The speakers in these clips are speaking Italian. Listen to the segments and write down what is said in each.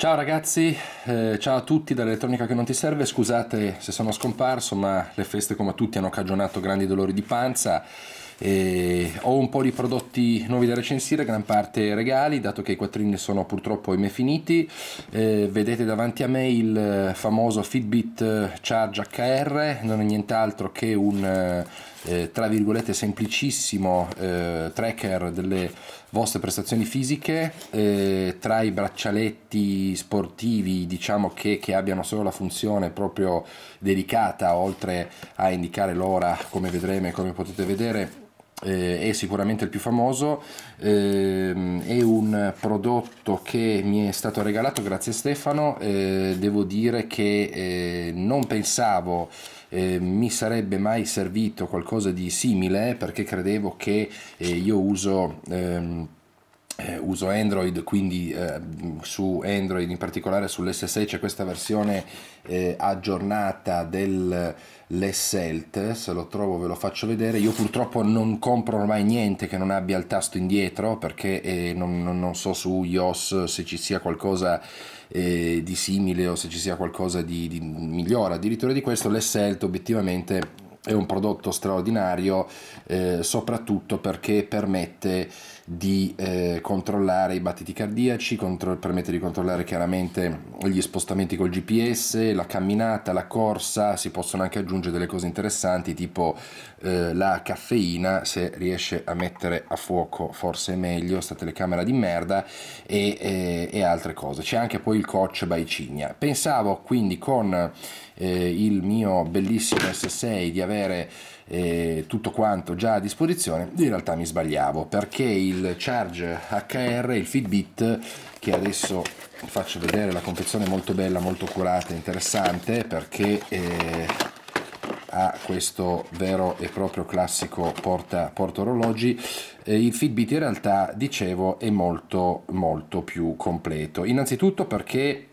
Ciao ragazzi, eh, ciao a tutti dall'elettronica che non ti serve, scusate se sono scomparso ma le feste come tutti hanno cagionato grandi dolori di panza e ho un po' di prodotti nuovi da recensire, gran parte regali, dato che i quattrini sono purtroppo ahimè finiti. Eh, vedete davanti a me il famoso Fitbit Charge HR, non è nient'altro che un eh, eh, tra virgolette semplicissimo eh, tracker delle vostre prestazioni fisiche eh, tra i braccialetti sportivi diciamo che, che, abbiano solo la funzione proprio dedicata oltre a indicare l'ora come vedremo e come potete vedere eh, è sicuramente il più famoso è ehm, prodotto che mi è stato regalato, grazie Stefano, eh, devo dire che eh, non pensavo eh, mi sarebbe mai servito qualcosa di simile perché credevo che eh, io uso... Ehm, eh, uso Android, quindi eh, su Android, in particolare sull'S6 c'è questa versione eh, aggiornata dell'Esselt, se lo trovo ve lo faccio vedere, io purtroppo non compro ormai niente che non abbia il tasto indietro perché eh, non, non, non, so su iOS se ci sia qualcosa eh, di simile o se ci sia qualcosa di, di migliore, addirittura di questo l'Esselt obiettivamente è un prodotto straordinario eh, soprattutto perché permette di eh, controllare i battiti cardiaci, contro- permette di controllare chiaramente gli spostamenti col GPS, la camminata, la corsa, si possono anche aggiungere delle cose interessanti tipo eh, la caffeina, se riesce a mettere a fuoco forse è meglio, sta telecamera di merda e, e, eh, e altre cose. C'è anche poi il coach by Cigna. Pensavo quindi con eh, il mio bellissimo S6 di avere e tutto quanto già a disposizione, in realtà mi sbagliavo perché il Charge HR, il Fitbit, che adesso vi faccio vedere la confezione molto bella, molto curata, interessante perché eh, ha questo vero e proprio classico porta, porta orologi. il Fitbit in realtà, dicevo, è molto molto più completo. Innanzitutto perché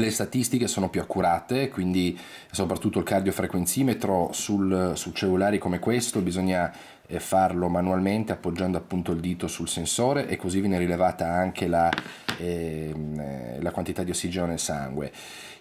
le statistiche sono più accurate, quindi soprattutto il cardiofrequenzimetro sul, sul cellulare come questo bisogna farlo manualmente appoggiando appunto il dito sul sensore e così viene rilevata anche la, ehm, eh, la quantità di ossigeno nel sangue.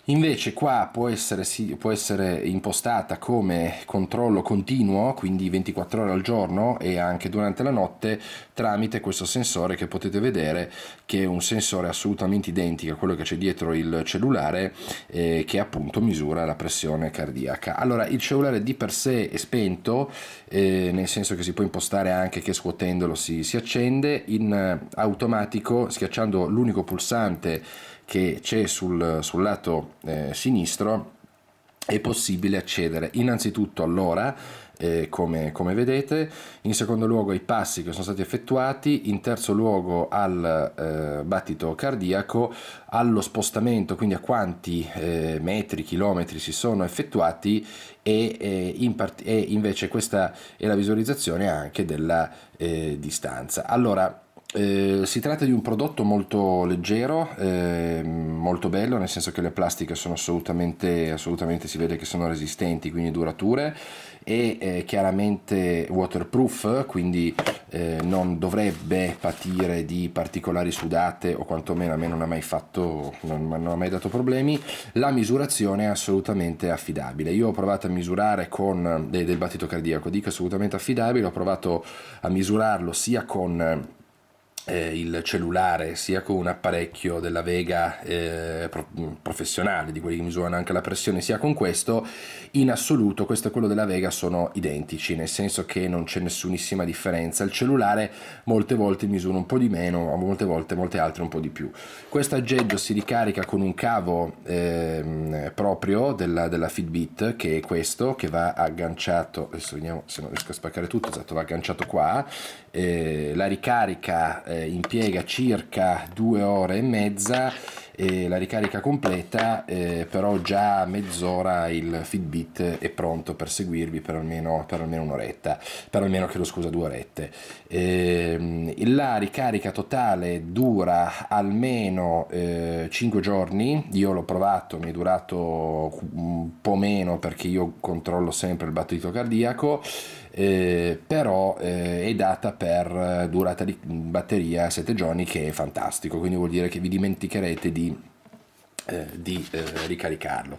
Invece qua può essere, sì, può essere, impostata come controllo continuo, quindi 24 ore al giorno e anche durante la notte tramite questo sensore che potete vedere che è un sensore assolutamente identico a quello che c'è dietro il cellulare eh, che appunto misura la pressione cardiaca. Allora il cellulare di per sé è spento, eh, nel senso senso che si può impostare anche che scuotendolo si, si accende, in eh, automatico schiacciando l'unico pulsante che c'è sul, sul lato eh, sinistro è possibile accedere innanzitutto all'ora eh, come, come, vedete, in secondo luogo ai passi che sono stati effettuati, in terzo luogo al eh, battito cardiaco, allo spostamento, quindi a quanti eh, metri, chilometri si sono effettuati e, eh, in part- e, invece questa è la visualizzazione anche della eh, distanza. Allora, eh, si tratta di un prodotto molto leggero, eh, molto bello, nel senso che le plastiche sono assolutamente, assolutamente si vede che sono resistenti, quindi durature e eh, chiaramente waterproof, quindi eh, non dovrebbe patire di particolari sudate o quantomeno a me non ha mai fatto, non, non ha mai dato problemi. La misurazione è assolutamente affidabile. Io ho provato a misurare con eh, del, del battito cardiaco, dico assolutamente affidabile, ho provato a misurarlo sia con eh, il cellulare sia con un apparecchio della Vega eh, professionale, di quelli che misurano anche la pressione, sia con questo, in assoluto questo e quello della Vega sono identici, nel senso che non c'è nessunissima differenza. Il cellulare molte volte misura un po' di meno, molte volte molte altre un po' di più. Questo aggeggio si ricarica con un cavo eh, proprio della, della, Fitbit, che è questo, che va agganciato, adesso vediamo se non riesco a spaccare tutto, esatto, va agganciato qua, eh, la ricarica eh, eh, impiega circa due ore e mezza e la ricarica completa, eh, però già a mezz'ora il Fitbit è pronto per seguirvi per almeno, per almeno un'oretta, per almeno chiedo scusa due orette. Eh, la ricarica totale dura almeno eh, 5 giorni, io l'ho provato, mi è durato un po' meno perché io controllo sempre il battito cardiaco. Eh, però eh, è data per durata di batteria 7 giorni che è fantastico quindi vuol dire che vi dimenticherete di eh, di eh, ricaricarlo.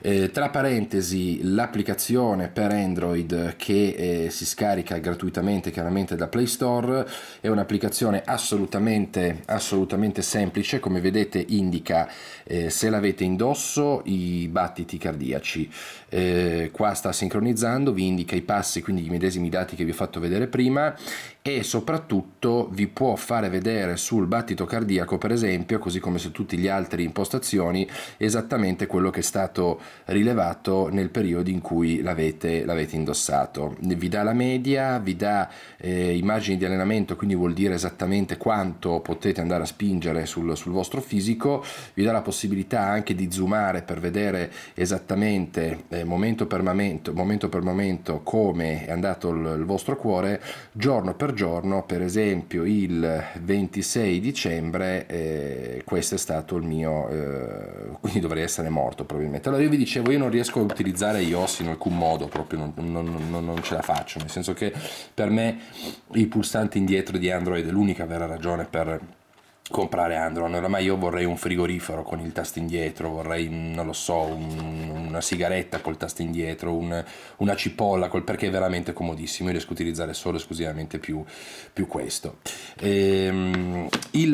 Eh, tra parentesi, l'applicazione per Android che eh, si scarica gratuitamente chiaramente da Play Store è un'applicazione assolutamente, assolutamente semplice, come vedete indica eh, se l'avete indosso i battiti cardiaci. qua sta sincronizzando, vi indica i passi, quindi i medesimi dati che vi ho fatto vedere prima e soprattutto vi può fare vedere sul battito cardiaco, per esempio, così come su tutti gli altri impostazioni condizioni, esattamente quello che è stato rilevato nel periodo in cui l'avete, l'avete indossato. Vi dà la media, vi dà eh, immagini di allenamento, quindi vuol dire esattamente quanto potete andare a spingere sul, sul vostro fisico, vi dà la possibilità anche di zoomare per vedere esattamente eh, momento, per momento, momento per momento come è andato il, il vostro cuore giorno per giorno, per esempio il 26 dicembre eh, questo è stato il mio eh, eh, quindi dovrei essere morto probabilmente. Allora io vi dicevo, io non riesco a utilizzare iOS in alcun modo, proprio non, non, non, non ce la faccio, nel senso che per me il pulsante indietro di Android è l'unica vera ragione per comprare Android. Oramai io vorrei un frigorifero con il tasto indietro, vorrei, non lo so, un, una sigaretta col tasto indietro, un, una cipolla, col, perché è veramente comodissimo. Io riesco a utilizzare solo esclusivamente più, più questo. E, ehm,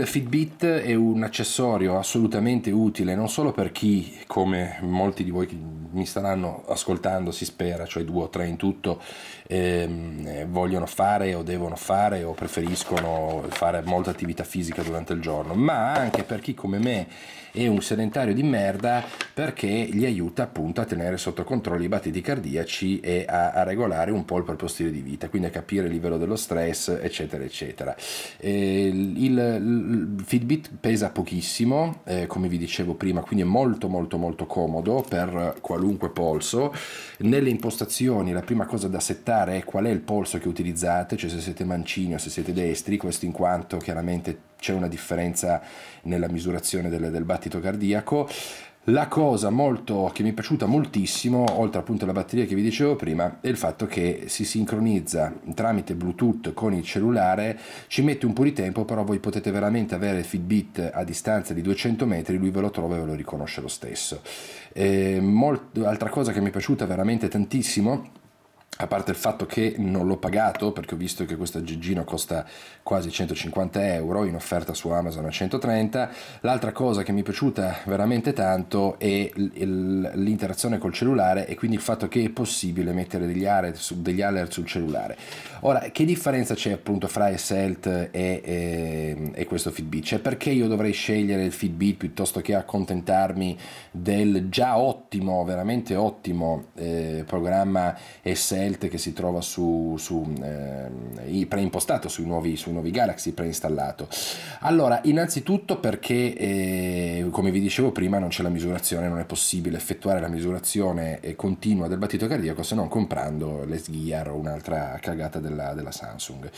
Fitbit è un accessorio assolutamente utile non solo per chi, come molti di voi che mi staranno ascoltando, si spera, cioè due o tre in tutto, ehm, eh, vogliono fare o devono fare o preferiscono fare molta attività fisica durante il giorno, ma anche per chi come me è un sedentario di merda perché gli aiuta appunto a tenere sotto controllo i battiti cardiaci e a, a regolare un po' il proprio stile di vita, quindi a capire il livello dello stress, eccetera, eccetera. Eh, il, Fitbit pesa pochissimo, eh, come vi dicevo prima, quindi è molto molto molto comodo per qualunque polso. Nelle impostazioni la prima cosa da settare è qual è il polso che utilizzate, cioè se siete mancini o se siete destri, questo in quanto chiaramente c'è una differenza nella misurazione del, del battito cardiaco. La cosa molto, che mi è piaciuta moltissimo, oltre appunto alla batteria che vi dicevo prima, è il fatto che si sincronizza tramite Bluetooth con il cellulare, ci mette un po' di tempo, però voi potete veramente avere il Fitbit a distanza di 200 metri, lui ve lo trova e ve lo riconosce lo stesso. Ehm, molto, altra cosa che mi è piaciuta veramente tantissimo a parte il fatto che non l'ho pagato perché ho visto che questo aggeggino costa quasi 150 euro in offerta su Amazon a 130 l'altra cosa che mi è piaciuta veramente tanto è l'interazione col cellulare e quindi il fatto che è possibile mettere degli alert, degli alert sul cellulare ora che differenza c'è appunto fra Eselt e, e, e questo Fitbit cioè perché io dovrei scegliere il Fitbit piuttosto che accontentarmi del già ottimo veramente ottimo eh, programma Eselt Melt che si trova su, su eh, preimpostato sui nuovi, sui nuovi, Galaxy preinstallato. Allora, innanzitutto perché, eh, come vi dicevo prima, non c'è la misurazione, non è possibile effettuare la misurazione eh, continua del battito cardiaco se non comprando l'Esgear o un'altra cagata della, della Samsung.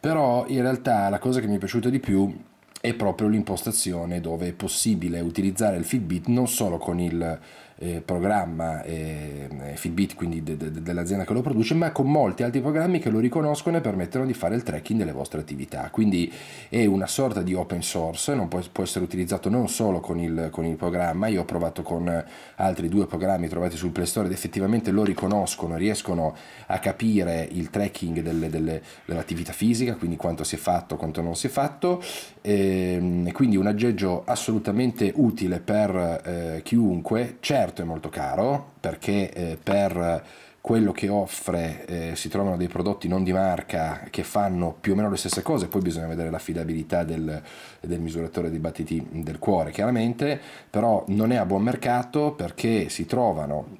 Però in realtà la cosa che mi è piaciuta di più è proprio l'impostazione dove è possibile utilizzare il Fitbit non solo con il eh, programma eh, eh Fitbit, quindi de, de, dell'azienda che lo produce, ma con molti altri programmi che lo riconoscono e permettono di fare il tracking delle vostre attività. Quindi è una sorta di open source, può, può, essere utilizzato non solo con il, con il programma, io ho provato con altri due programmi trovati sul Play Store ed effettivamente lo riconoscono, riescono a capire il tracking delle, delle, dell'attività fisica, quindi quanto si è fatto, quanto non si è fatto, e, ehm, quindi un aggeggio assolutamente utile per eh, chiunque. Certo certo è molto caro perché eh, per quello che offre eh, si trovano dei prodotti non di marca che fanno più o meno le stesse cose, poi bisogna vedere l'affidabilità del, del misuratore dei battiti del cuore chiaramente, però non è a buon mercato perché si trovano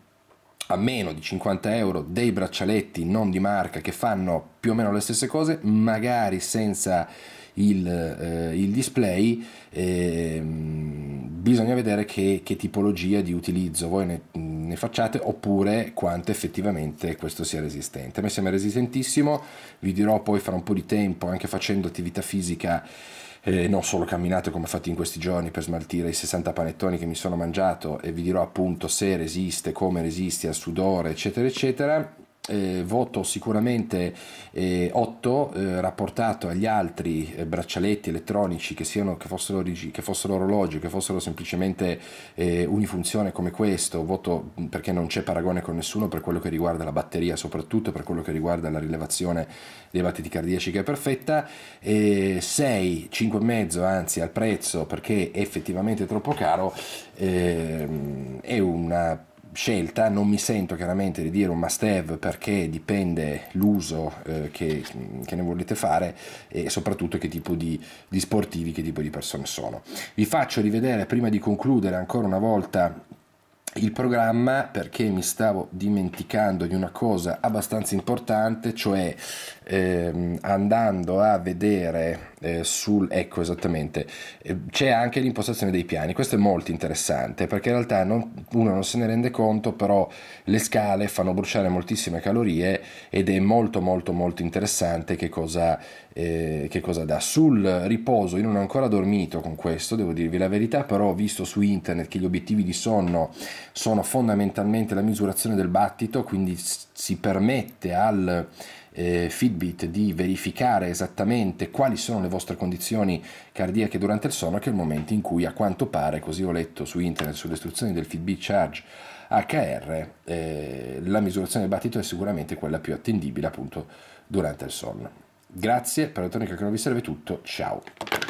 a meno di 50 euro dei braccialetti non di marca che fanno più o meno le stesse cose, magari senza il, eh, il display, eh, bisogna vedere che, che, tipologia di utilizzo voi ne, ne, facciate oppure quanto effettivamente questo sia resistente. A me sembra resistentissimo, vi dirò poi fra un po' di tempo, anche facendo attività fisica, eh, non solo camminate come ho fatto in questi giorni per smaltire i 60 panettoni che mi sono mangiato e vi dirò appunto se resiste, come resiste al sudore, eccetera, eccetera eh, voto sicuramente eh, 8 eh, rapportato agli altri eh, braccialetti elettronici che, siano, che, fossero, che fossero orologi, che fossero semplicemente eh, unifunzione come questo, voto perché non c'è paragone con nessuno per quello che riguarda la batteria, soprattutto per quello che riguarda la rilevazione dei battiti cardiaci che è perfetta, 6, 5,5 anzi al prezzo perché è effettivamente troppo caro, ehm, è una scelta, non mi sento chiaramente di dire un must have perché dipende l'uso eh, che, che, ne volete fare e soprattutto che tipo di, di sportivi, che tipo di persone sono. Vi faccio rivedere prima di concludere ancora una volta il programma perché mi stavo dimenticando di una cosa abbastanza importante, cioè eh, andando a vedere eh, sul ecco esattamente eh, c'è anche l'impostazione dei piani questo è molto interessante perché in realtà non, uno non se ne rende conto però le scale fanno bruciare moltissime calorie ed è molto molto molto interessante che cosa, eh, che cosa dà sul riposo io non ho ancora dormito con questo devo dirvi la verità però ho visto su internet che gli obiettivi di sonno sono fondamentalmente la misurazione del battito quindi si permette al eh, Fitbit di verificare esattamente quali sono le vostre condizioni cardiache durante il sonno, che è il momento in cui a quanto pare, così ho letto su internet, sulle istruzioni del Fitbit Charge HR, eh, la misurazione del battito è sicuramente quella più attendibile appunto durante il sonno. Grazie, per la tonica che non vi serve tutto, ciao.